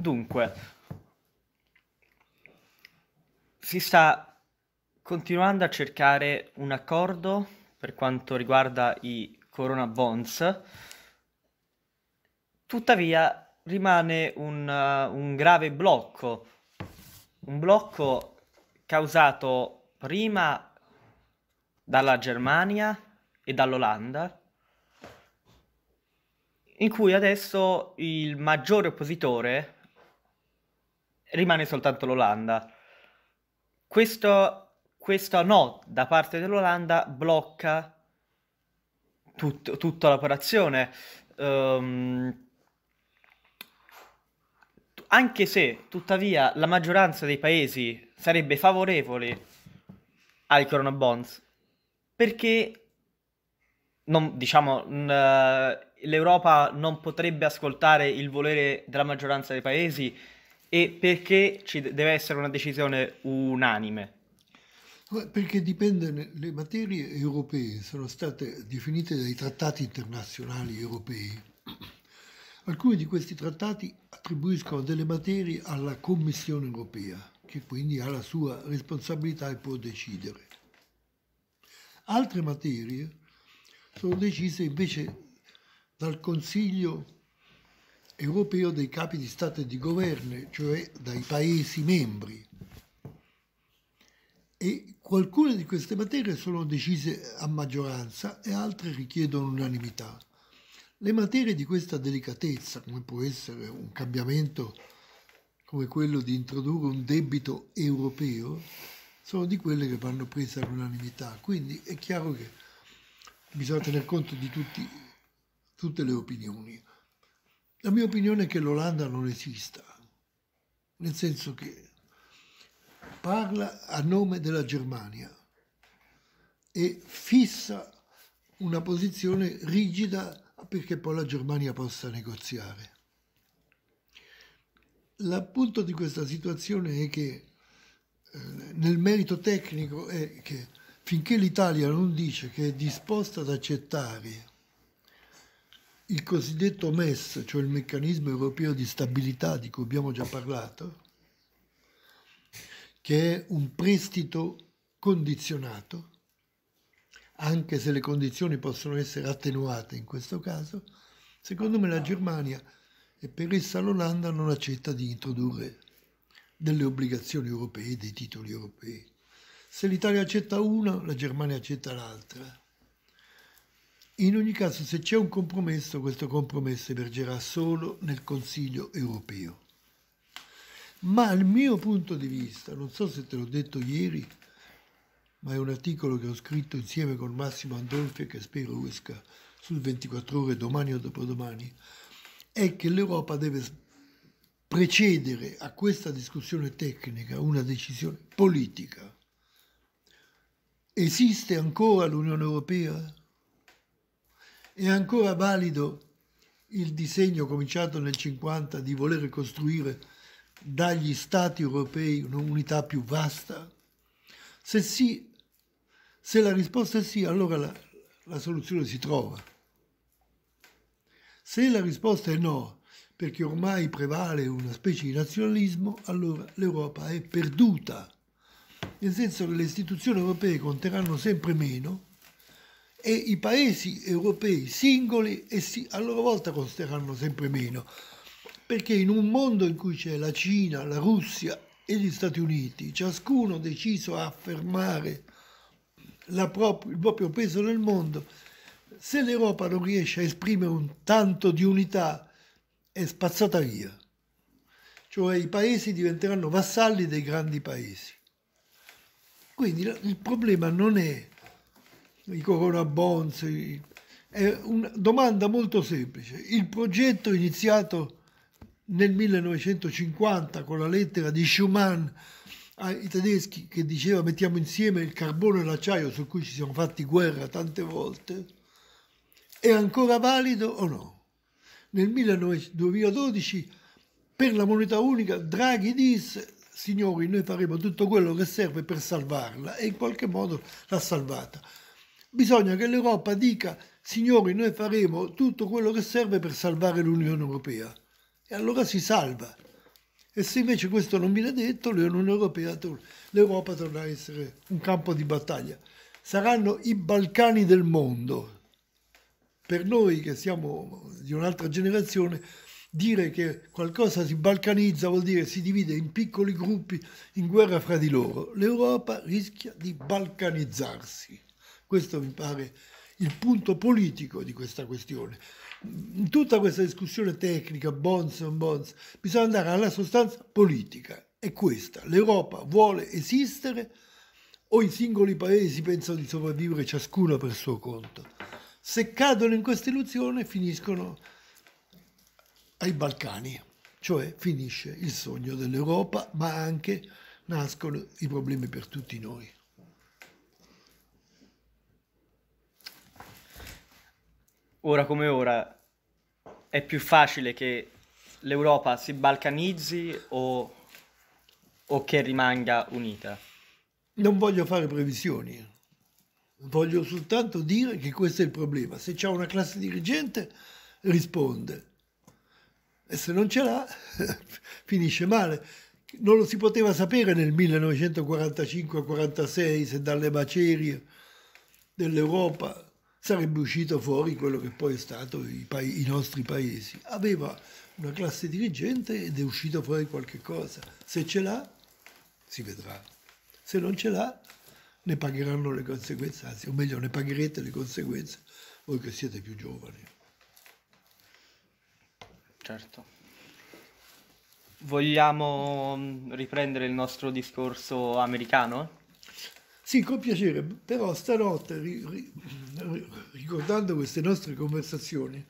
Dunque, si sta continuando a cercare un accordo per quanto riguarda i Corona Bonds, tuttavia rimane un, uh, un grave blocco, un blocco causato prima dalla Germania e dall'Olanda, in cui adesso il maggiore oppositore rimane soltanto l'Olanda. Questo, questo no da parte dell'Olanda blocca tut, tutta l'operazione. Um, anche se, tuttavia, la maggioranza dei paesi sarebbe favorevole ai Corona Bonds, perché non, diciamo, l'Europa non potrebbe ascoltare il volere della maggioranza dei paesi e perché ci deve essere una decisione unanime? Eh, perché dipende, le materie europee sono state definite dai trattati internazionali europei. Alcuni di questi trattati attribuiscono delle materie alla Commissione europea, che quindi ha la sua responsabilità e può decidere. Altre materie sono decise invece dal Consiglio europeo europeo dei capi di Stato e di governo, cioè dai Paesi membri. E alcune di queste materie sono decise a maggioranza e altre richiedono unanimità. Le materie di questa delicatezza, come può essere un cambiamento come quello di introdurre un debito europeo, sono di quelle che vanno prese all'unanimità. Quindi è chiaro che bisogna tener conto di tutti, tutte le opinioni. La mia opinione è che l'Olanda non esista, nel senso che parla a nome della Germania e fissa una posizione rigida perché poi la Germania possa negoziare. L'appunto di questa situazione è che eh, nel merito tecnico è che finché l'Italia non dice che è disposta ad accettare il cosiddetto MES, cioè il meccanismo europeo di stabilità di cui abbiamo già parlato, che è un prestito condizionato, anche se le condizioni possono essere attenuate in questo caso, secondo me la Germania e per essa l'Olanda non accetta di introdurre delle obbligazioni europee, dei titoli europei. Se l'Italia accetta una, la Germania accetta l'altra. In ogni caso, se c'è un compromesso, questo compromesso emergerà solo nel Consiglio europeo. Ma al mio punto di vista, non so se te l'ho detto ieri, ma è un articolo che ho scritto insieme con Massimo Andolfi, che spero esca sul 24 ore domani o dopodomani, è che l'Europa deve precedere a questa discussione tecnica una decisione politica. Esiste ancora l'Unione Europea? È ancora valido il disegno cominciato nel 50 di voler costruire dagli stati europei un'unità più vasta? Se sì, se la risposta è sì, allora la, la soluzione si trova. Se la risposta è no, perché ormai prevale una specie di nazionalismo, allora l'Europa è perduta, nel senso che le istituzioni europee conteranno sempre meno e i paesi europei singoli essi a loro volta costeranno sempre meno, perché in un mondo in cui c'è la Cina, la Russia e gli Stati Uniti, ciascuno deciso a affermare prop il proprio peso nel mondo, se l'Europa non riesce a esprimere un tanto di unità è spazzata via, cioè i paesi diventeranno vassalli dei grandi paesi. Quindi il problema non è i Corona Bonds. È una domanda molto semplice. Il progetto iniziato nel 1950 con la lettera di Schumann ai tedeschi che diceva mettiamo insieme il carbone e l'acciaio su cui ci siamo fatti guerra tante volte, è ancora valido o no? Nel 2012 per la moneta unica Draghi disse signori noi faremo tutto quello che serve per salvarla e in qualche modo l'ha salvata. Bisogna che l'Europa dica, signori, noi faremo tutto quello che serve per salvare l'Unione Europea. E allora si salva. E se invece questo non viene detto, l'Unione Europea, l'Europa torna a essere un campo di battaglia. Saranno i Balcani del mondo. Per noi che siamo di un'altra generazione, dire che qualcosa si balcanizza vuol dire che si divide in piccoli gruppi in guerra fra di loro. L'Europa rischia di balcanizzarsi. Questo mi pare il punto politico di questa questione. In tutta questa discussione tecnica, bonds non bonds, bisogna andare alla sostanza politica. È questa, l'Europa vuole esistere o i singoli paesi pensano di sopravvivere ciascuno per suo conto. Se cadono in questa illusione finiscono ai Balcani, cioè finisce il sogno dell'Europa, ma anche nascono i problemi per tutti noi. ora come ora è più facile che l'Europa si balcanizzi o, o che rimanga unita? Non voglio fare previsioni, voglio soltanto dire che questo è il problema. Se c'è una classe dirigente risponde e se non ce l'ha finisce male. Non lo si poteva sapere nel 1945-46 se dalle macerie dell'Europa sarebbe uscito fuori quello che poi è stato i, pa- i nostri paesi. Aveva una classe dirigente ed è uscito fuori qualche cosa. Se ce l'ha, si vedrà. Se non ce l'ha, ne pagheranno le conseguenze, anzi, o meglio, ne pagherete le conseguenze voi che siete più giovani. Certo. Vogliamo mm, riprendere il nostro discorso americano? Sì, con piacere, però stanotte, ri, ri, ricordando queste nostre conversazioni,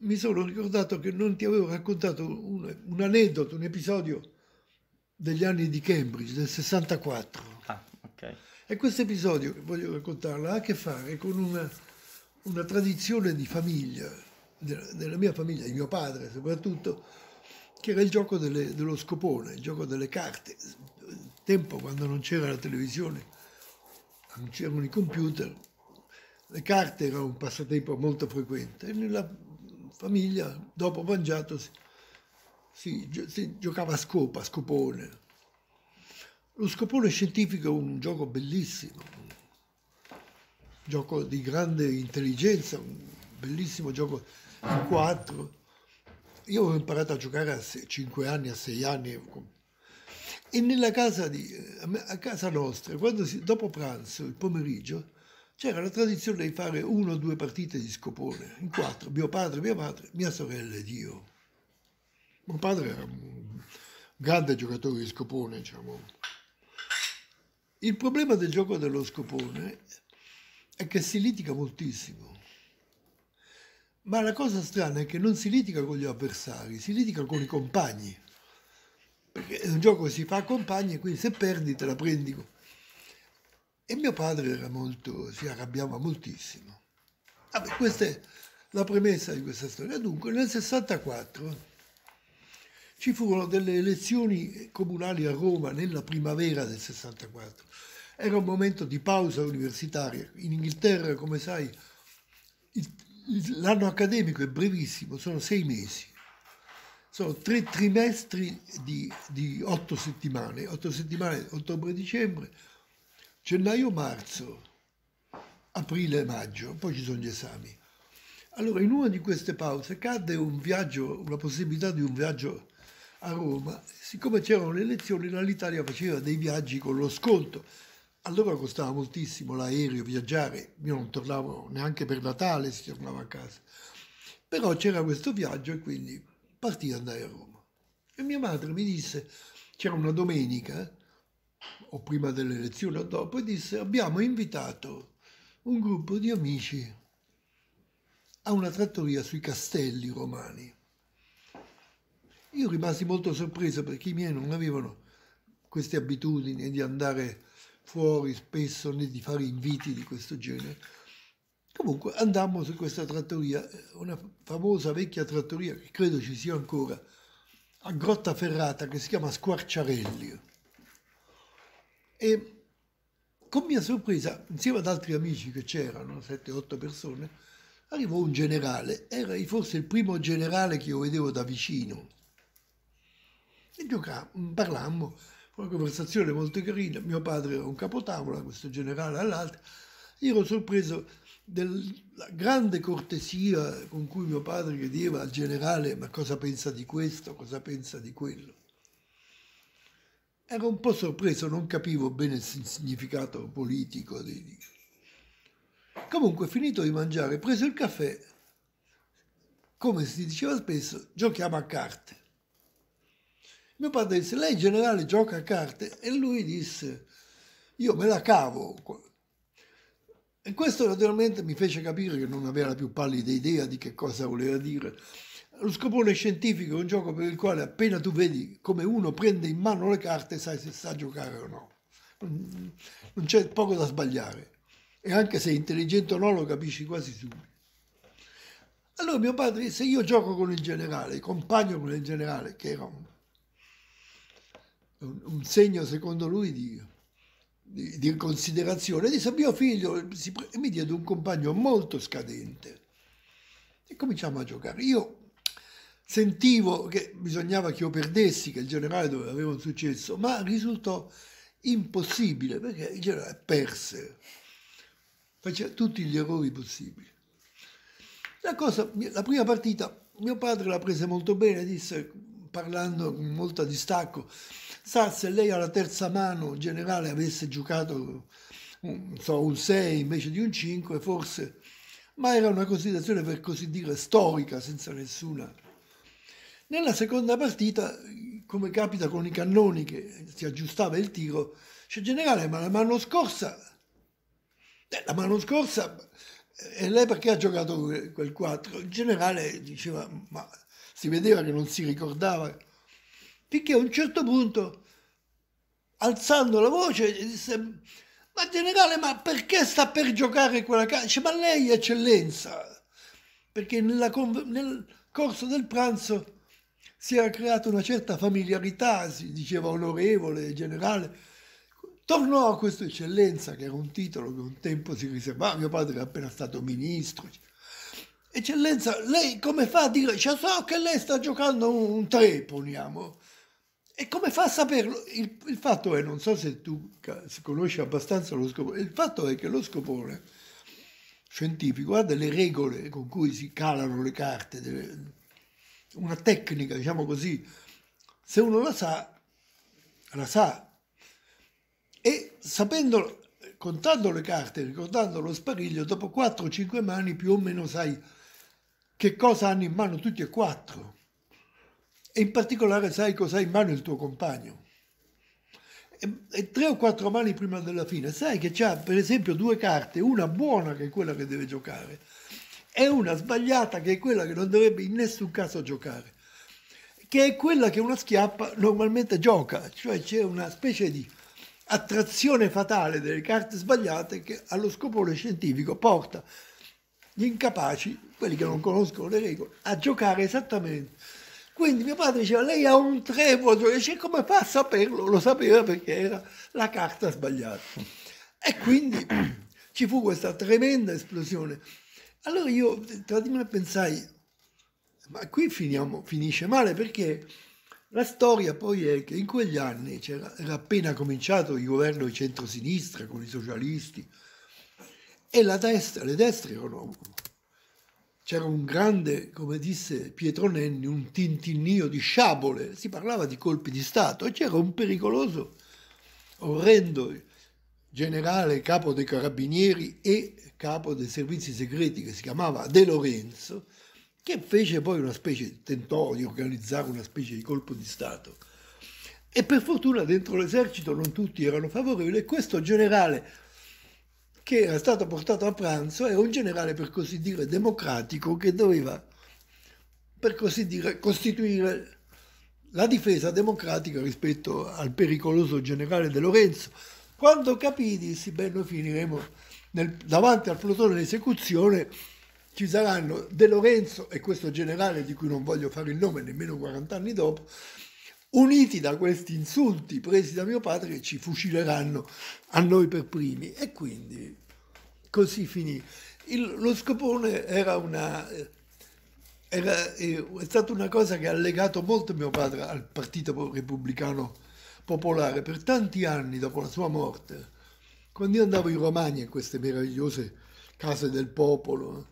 mi sono ricordato che non ti avevo raccontato un, un aneddoto, un episodio degli anni di Cambridge, del 64. Ah, okay. E questo episodio che voglio raccontarla ha a che fare con una, una tradizione di famiglia, della, della, mia famiglia, di mio padre soprattutto, che era il gioco delle, dello scopone, il gioco delle carte tempo, quando non c'era la televisione, non c'erano i computer, le carte erano un passatempo molto frequente e nella famiglia, dopo mangiato, si, si, si giocava a scopa, a scopone. Lo scopone scientifico è un gioco bellissimo, un gioco di grande intelligenza, un bellissimo gioco in quattro. Io ho imparato a giocare a 5 anni, a 6 anni, e nella casa, di, eh, a casa nostra, si, dopo pranzo, il pomeriggio, c'era la tradizione di fare una o due partite di scopone, in quattro, mio padre, mia madre, mia sorella ed io. Mio padre era un grande giocatore di scopone, diciamo. Il problema del gioco dello scopone è che si litiga moltissimo. Ma la cosa strana è che non si litiga con gli avversari, si litiga con i compagni perché è un gioco che si fa a compagni e quindi se perdi te la prendi. E mio padre era molto, si arrabbiava moltissimo. Vabbè, questa è la premessa di questa storia. Dunque, nel 64 ci furono delle elezioni comunali a Roma nella primavera del 64. Era un momento di pausa universitaria. In Inghilterra, come sai, l'anno accademico è brevissimo, sono sei mesi sono tre trimestri di, di otto settimane, otto settimane ottobre-dicembre, gennaio-marzo, aprile-maggio, poi ci sono gli esami. Allora, in una di queste pause cadde un viaggio, una possibilità di un viaggio a Roma. Siccome c'erano le elezioni, l'Italia faceva dei viaggi con lo sconto. Allora costava moltissimo l'aereo, viaggiare. Io non tornavo neanche per Natale, si tornava a casa. Però c'era questo viaggio e quindi partì, ad andare a Roma. E mia madre mi disse, c'era una domenica, o prima delle elezioni o dopo, e disse abbiamo invitato un gruppo di amici a una trattoria sui castelli romani. Io rimasi molto sorpreso perché i miei non avevano queste abitudini di andare fuori spesso né di fare inviti di questo genere. Comunque andammo su questa trattoria, una famosa vecchia trattoria che credo ci sia ancora, a Grotta Ferrata che si chiama Squarciarelli. E con mia sorpresa, insieme ad altri amici che c'erano, 7-8 persone, arrivò un generale, era forse il primo generale che io vedevo da vicino. E giocavamo, mm, parlammo, una conversazione molto carina, mio padre era un capotavola, questo generale all'altro, io ero sorpreso della grande cortesia con cui mio padre chiedeva al generale ma cosa pensa di questo, cosa pensa di quello. Ero un po' sorpreso, non capivo bene il significato politico. Di... Comunque, finito di mangiare, preso il caffè, come si diceva spesso, giochiamo a carte. Mio padre disse, lei generale gioca a carte? E lui disse, io me la cavo e questo naturalmente mi fece capire che non aveva la più pallida idea di che cosa voleva dire. Lo scopone scientifico è un gioco per il quale appena tu vedi come uno prende in mano le carte sai se sa giocare o no. Non c'è poco da sbagliare. E anche se è intelligente o no lo capisci quasi subito. Allora mio padre disse io gioco con il generale, compagno con il generale, che era un, un segno secondo lui di di, considerazione e disse a mio figlio, si, mi diede un compagno molto scadente e cominciamo a giocare. Io sentivo che bisognava che io perdessi, che il generale doveva avere un successo, ma risultò impossibile perché il generale perse, faceva tutti gli errori possibili. La, cosa, la prima partita mio padre la prese molto bene, disse parlando con molto distacco, sa se lei alla terza mano generale avesse giocato un, so, un 6 invece di un 5, forse, ma era una considerazione per così dire storica, senza nessuna. Nella seconda partita, come capita con i cannoni che si aggiustava il tiro, cioè generale, ma la mano scorsa, eh, la mano scorsa, eh, e lei perché ha giocato quel 4? Il generale diceva, ma si vedeva che non si ricordava finché a un certo punto, alzando la voce, disse, ma generale, ma perché sta per giocare quella calcio? Ma lei, eccellenza, perché nella, nel corso del pranzo si era creata una certa familiarità, si diceva onorevole, generale. Tornò a questo eccellenza, che era un titolo che un tempo si riservava, ah, mio padre era appena stato ministro. Eccellenza, lei come fa a dire, cioè, so che lei sta giocando un, un tre, poniamo. E come fa a saperlo? Il, il, fatto è, non so se tu conosci abbastanza lo scopone, il fatto è che lo scopone scientifico ha delle regole con cui si calano le carte, delle, una tecnica, diciamo così, se uno la sa, la sa. E sapendo, contando le carte, ricordando lo spariglio, dopo 4-5 mani più o meno sai che cosa hanno in mano tutti e quattro e in particolare sai cosa ha in mano il tuo compagno. E, e tre o quattro mani prima della fine, sai che c'ha per esempio due carte, una buona che è quella che deve giocare e una sbagliata che è quella che non dovrebbe in nessun caso giocare, che è quella che una schiappa normalmente gioca, cioè c'è una specie di attrazione fatale delle carte sbagliate che allo scopone scientifico porta gli incapaci, quelli che non conoscono le regole, a giocare esattamente quindi mio padre diceva, lei ha un tremoto, dice, come fa a saperlo? Lo sapeva perché era la carta sbagliata. E quindi ci fu questa tremenda esplosione. Allora io tra di me pensai, ma qui finiamo, finisce male perché la storia poi è che in quegli anni era appena cominciato il governo di centrosinistra con i socialisti e la destra, le destre erano c'era un grande, come disse Pietro Nenni, un tintinnio di sciabole, si parlava di colpi di Stato e c'era un pericoloso, orrendo generale capo dei carabinieri e capo dei servizi segreti che si chiamava De Lorenzo, che fece poi una specie, tentò di organizzare una specie di colpo di Stato. E per fortuna dentro l'esercito non tutti erano favorevoli e questo generale che era stato portato a pranzo, era un generale per così dire democratico che doveva, per così dire, costituire la difesa democratica rispetto al pericoloso generale De Lorenzo. Quando capì, dissi, beh, noi finiremo nel, davanti al plotone d'esecuzione, ci saranno De Lorenzo e questo generale di cui non voglio fare il nome nemmeno 40 anni dopo, uniti da questi insulti presi da mio padre, ci fucileranno a noi per primi. E quindi così finì. Il, lo scopone era una... Eh, era, eh, è stata una cosa che ha legato molto mio padre al Partito Repubblicano Popolare per tanti anni dopo la sua morte. Quando io andavo in Romagna, in queste meravigliose case del popolo,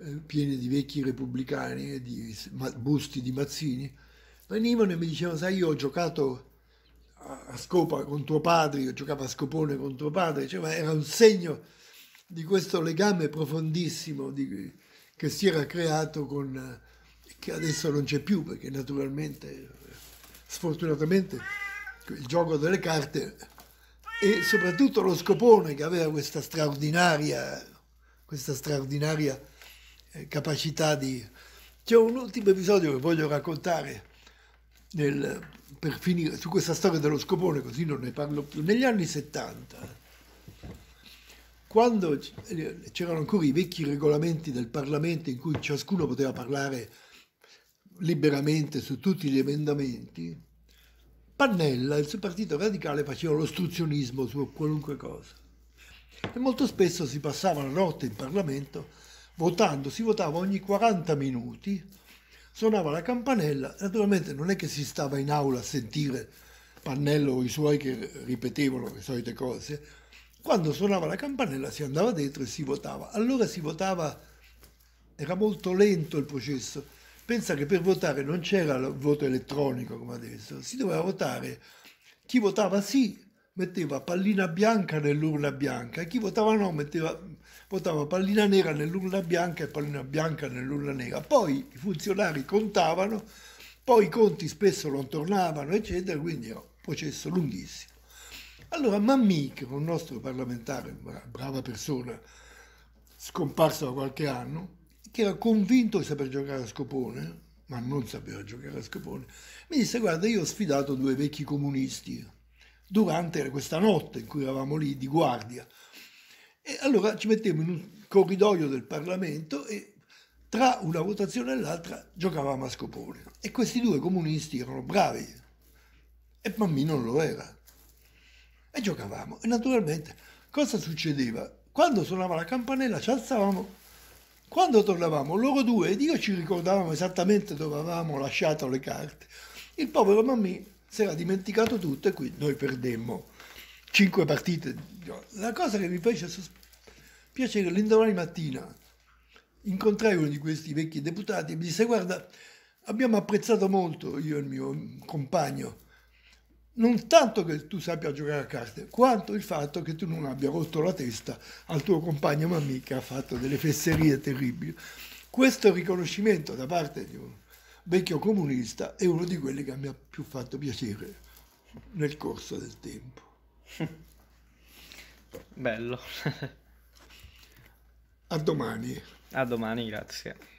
eh, piene di vecchi repubblicani, di busti di Mazzini, venivano e mi dicevano, sai, io ho giocato a scopa con tuo padre, io giocavo a scopone con tuo padre, cioè, era un segno di questo legame profondissimo di, che si era creato con, che adesso non c'è più perché naturalmente, sfortunatamente, il gioco delle carte e soprattutto lo scopone che aveva questa straordinaria, questa straordinaria eh, capacità di... C'è un ultimo episodio che voglio raccontare nel, per finire su questa storia dello scopone, così non ne parlo più. Negli anni 70 quando eh, c'erano ancora i vecchi regolamenti del Parlamento in cui ciascuno poteva parlare liberamente su tutti gli emendamenti, Pannella e il suo partito radicale facevano l'ostruzionismo su qualunque cosa. E molto spesso si passava la notte in Parlamento votando, si votava ogni 40 minuti, suonava la campanella, naturalmente non è che si stava in aula a sentire Pannello o i suoi che ripetevano le solite cose, quando suonava la campanella si andava dentro e si votava. Allora si votava, era molto lento il processo. Pensa che per votare non c'era il voto elettronico come adesso, si doveva votare. Chi votava sì metteva pallina bianca nell'urna bianca e chi votava no metteva, votava pallina nera nell'urna bianca e pallina bianca nell'urna nera. Poi i funzionari contavano, poi i conti spesso non tornavano, eccetera, quindi era un processo lunghissimo. Allora Mammì, che è un nostro parlamentare, una brava persona, scomparso da qualche anno, che era convinto di saper giocare a scopone, ma non sapeva giocare a scopone, mi disse guarda io ho sfidato due vecchi comunisti durante questa notte in cui eravamo lì di guardia. E allora ci mettevamo in un corridoio del Parlamento e tra una votazione e l'altra giocavamo a scopone. E questi due comunisti erano bravi e Mammì non lo era e giocavamo. E naturalmente cosa succedeva? Quando suonava la campanella ci alzavamo, quando tornavamo loro due ed io ci ricordavamo esattamente dove avevamo lasciato le carte. Il povero Mammì si era dimenticato tutto e qui noi perdemmo cinque partite. La cosa che mi fece piacere l'indomani mattina incontrai uno di questi vecchi deputati e mi disse guarda abbiamo apprezzato molto io e il mio compagno non tanto che tu sappia giocare a carte, quanto il fatto che tu non abbia rotto la testa al tuo compagno mamì che ha fatto delle fesserie terribili. Questo riconoscimento da parte di un vecchio comunista è uno di quelli che mi ha più fatto piacere nel corso del tempo. Bello. a domani. A domani, grazie.